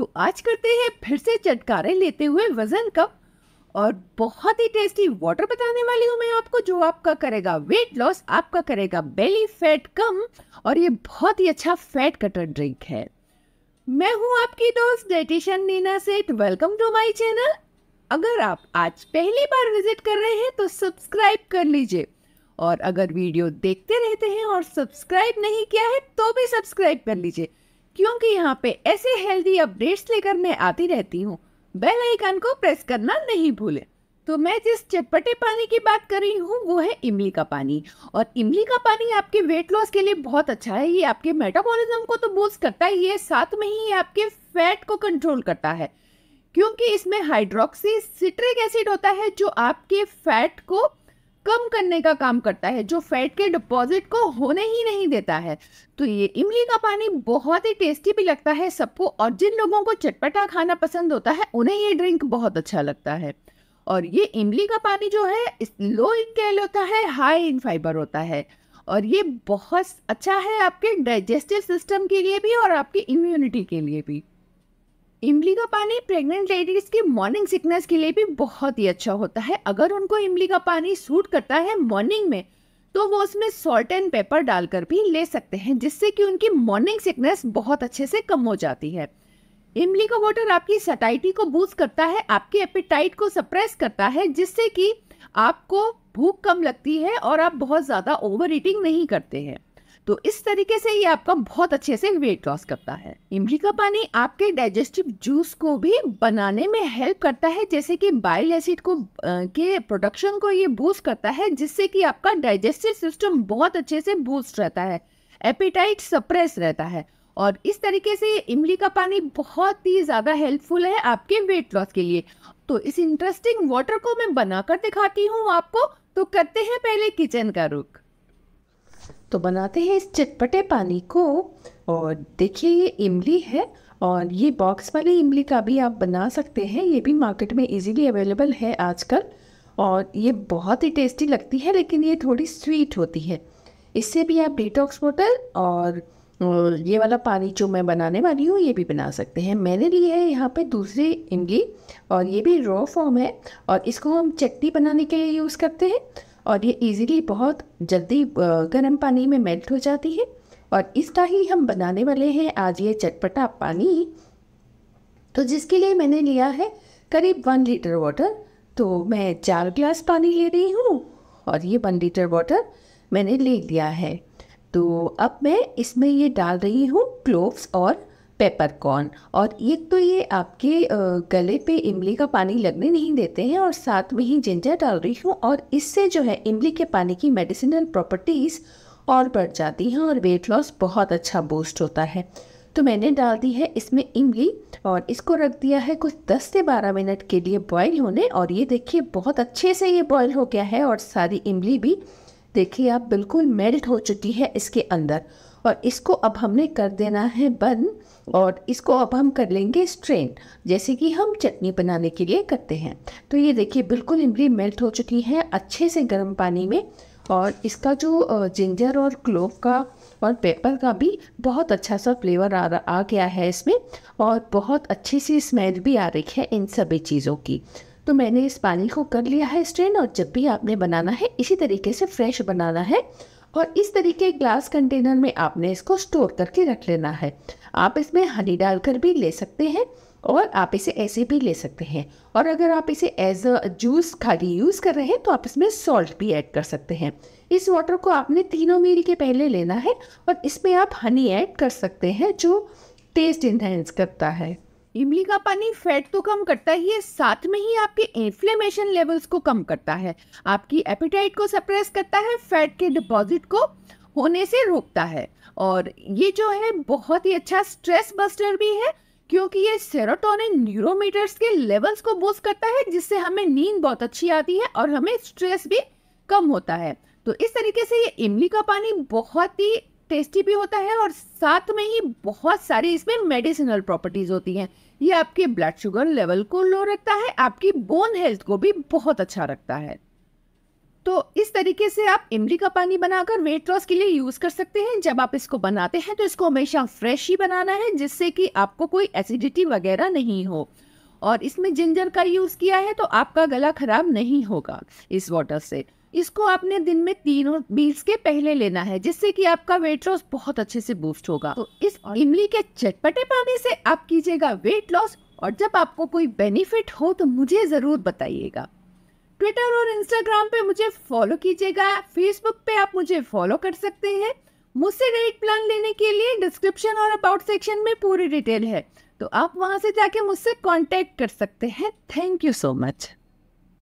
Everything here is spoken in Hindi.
तो आज करते हैं फिर से चटकारे लेते हुए वजन कम और बहुत ही टेस्टी वाटर बताने वाली हूँ मैं आपको जो आपका करेगा वेट लॉस आपका करेगा बेली फैट कम और ये बहुत ही अच्छा फैट कटर ड्रिंक है मैं हूँ आपकी दोस्त डाइटिशियन नीना सेठ वेलकम टू माय चैनल अगर आप आज पहली बार विजिट कर रहे हैं तो सब्सक्राइब कर लीजिए और अगर वीडियो देखते रहते हैं और सब्सक्राइब नहीं किया है तो भी सब्सक्राइब कर लीजिए क्योंकि यहाँ पे ऐसे हेल्दी अपडेट्स लेकर मैं आती रहती हूँ बेल आइकन को प्रेस करना नहीं भूले तो मैं जिस चटपटे पानी की बात कर रही हूँ वो है इमली का पानी और इमली का पानी आपके वेट लॉस के लिए बहुत अच्छा है ये आपके मेटाबॉलिज्म को तो बूस्ट करता ही है साथ में ही आपके फैट को कंट्रोल करता है क्योंकि इसमें हाइड्रोक्सी सिट्रिक एसिड होता है जो आपके फैट को कम करने का काम करता है जो फैट के डिपॉजिट को होने ही नहीं देता है तो ये इमली का पानी बहुत ही टेस्टी भी लगता है सबको और जिन लोगों को चटपटा खाना पसंद होता है उन्हें ये ड्रिंक बहुत अच्छा लगता है और ये इमली का पानी जो है लो इन कैल होता है हाई इन फाइबर होता है और ये बहुत अच्छा है आपके डाइजेस्टिव सिस्टम के लिए भी और आपकी इम्यूनिटी के लिए भी इमली का पानी प्रेग्नेंट लेडीज के मॉर्निंग सिकनेस के लिए भी बहुत ही अच्छा होता है अगर उनको इमली का पानी सूट करता है मॉर्निंग में तो वो उसमें सॉल्ट एंड पेपर डालकर भी ले सकते हैं जिससे कि उनकी मॉर्निंग सिकनेस बहुत अच्छे से कम हो जाती है इमली का वाटर आपकी सटाइटी को बूस्ट करता है आपकी एपिटाइट को सप्रेस करता है जिससे कि आपको भूख कम लगती है और आप बहुत ज़्यादा ओवर ईटिंग नहीं करते हैं तो इस तरीके से ये आपका बहुत अच्छे से वेट लॉस करता है इमली का पानी आपके डाइजेस्टिव जूस को भी बनाने में हेल्प करता है जैसे कि बाइल एसिड को के प्रोडक्शन को ये बूस्ट करता है जिससे कि आपका डाइजेस्टिव सिस्टम बहुत अच्छे से बूस्ट रहता है एपिटाइट सप्रेस रहता है और इस तरीके से इमली का पानी बहुत ही ज़्यादा हेल्पफुल है आपके वेट लॉस के लिए तो इस इंटरेस्टिंग वाटर को मैं बनाकर दिखाती हूँ आपको तो करते हैं पहले किचन का रुख तो बनाते हैं इस चटपटे पानी को और देखिए ये इमली है और ये बॉक्स वाली इमली का भी आप बना सकते हैं ये भी मार्केट में इजीली अवेलेबल है आजकल और ये बहुत ही टेस्टी लगती है लेकिन ये थोड़ी स्वीट होती है इससे भी आप डिटॉक्स वाटर और ये वाला पानी जो मैं बनाने वाली हूँ ये भी बना सकते हैं मैंने लिए है यहाँ पे दूसरी इमली और ये भी रॉ फॉर्म है और इसको हम चटनी बनाने के लिए यूज़ करते हैं और ये इजीली बहुत जल्दी गर्म पानी में मेल्ट हो जाती है और इसका ही हम बनाने वाले हैं आज ये चटपटा पानी तो जिसके लिए मैंने लिया है करीब वन लीटर वाटर तो मैं चार ग्लास पानी ले रही हूँ और ये वन लीटर वाटर मैंने ले लिया है तो अब मैं इसमें ये डाल रही हूँ क्लोव्स और पेपरकॉर्न और एक तो ये आपके गले पे इमली का पानी लगने नहीं देते हैं और साथ में ही जिंजर डाल रही हूँ और इससे जो है इमली के पानी की मेडिसिनल प्रॉपर्टीज़ और बढ़ जाती हैं और वेट लॉस बहुत अच्छा बूस्ट होता है तो मैंने डाल दी है इसमें इमली और इसको रख दिया है कुछ 10 से 12 मिनट के लिए बॉईल होने और ये देखिए बहुत अच्छे से ये बॉईल हो गया है और सारी इमली भी देखिए आप बिल्कुल मेल्ट हो चुकी है इसके अंदर और इसको अब हमने कर देना है बंद और इसको अब हम कर लेंगे स्ट्रेन जैसे कि हम चटनी बनाने के लिए करते हैं तो ये देखिए बिल्कुल इमली मेल्ट हो चुकी है अच्छे से गर्म पानी में और इसका जो जिंजर और क्लोव का और पेपर का भी बहुत अच्छा सा फ्लेवर आ रहा आ गया है इसमें और बहुत अच्छी सी स्मेल भी आ रही है इन सभी चीज़ों की तो मैंने इस पानी को कर लिया है स्ट्रेन और जब भी आपने बनाना है इसी तरीके से फ्रेश बनाना है और इस तरीके ग्लास कंटेनर में आपने इसको स्टोर करके रख लेना है आप इसमें हनी डालकर भी ले सकते हैं और आप इसे ऐसे भी ले सकते हैं और अगर आप इसे एज अ जूस खाली यूज़ कर रहे हैं तो आप इसमें सॉल्ट भी ऐड कर सकते हैं इस वाटर को आपने तीनों मील के पहले लेना है और इसमें आप हनी ऐड कर सकते हैं जो टेस्ट इन्हेंस करता है इमली का पानी फैट तो कम करता ही है साथ में ही आपके इन्फ्लेमेशन लेवल्स को कम करता है आपकी एपिटाइट को सप्रेस करता है फैट के डिपॉजिट को होने से रोकता है और ये जो है बहुत ही अच्छा स्ट्रेस बस्टर भी है क्योंकि ये सेरोटोनिन न्यूरोमीटर्स के लेवल्स को बूस्ट करता है जिससे हमें नींद बहुत अच्छी आती है और हमें स्ट्रेस भी कम होता है तो इस तरीके से ये इमली का पानी बहुत ही टेस्टी भी होता है और साथ में ही बहुत सारी इसमें मेडिसिनल प्रॉपर्टीज़ होती हैं ये आपके ब्लड शुगर लेवल को लो रखता है आपकी बोन हेल्थ को भी बहुत अच्छा रखता है तो इस तरीके से आप इमली का पानी बनाकर वेट लॉस के लिए यूज़ कर सकते हैं जब आप इसको बनाते हैं तो इसको हमेशा फ्रेश ही बनाना है जिससे कि आपको कोई एसिडिटी वगैरह नहीं हो और इसमें जिंजर का यूज़ किया है तो आपका गला ख़राब नहीं होगा इस वाटर से इसको आपने दिन में तीन बीस के पहले लेना है जिससे कि आपका वेट लॉस बहुत अच्छे से बूस्ट होगा तो इस इमली के चटपटे पानी से आप कीजिएगा वेट लॉस और जब आपको कोई बेनिफिट हो तो मुझे ज़रूर बताइएगा ट्विटर और इंस्टाग्राम पे मुझे फॉलो कीजिएगा फेसबुक पे आप मुझे फॉलो कर सकते हैं मुझसे डाइट प्लान लेने के लिए डिस्क्रिप्शन और अबाउट सेक्शन में पूरी डिटेल है तो आप वहाँ से जाके मुझसे कांटेक्ट कर सकते हैं थैंक यू सो मच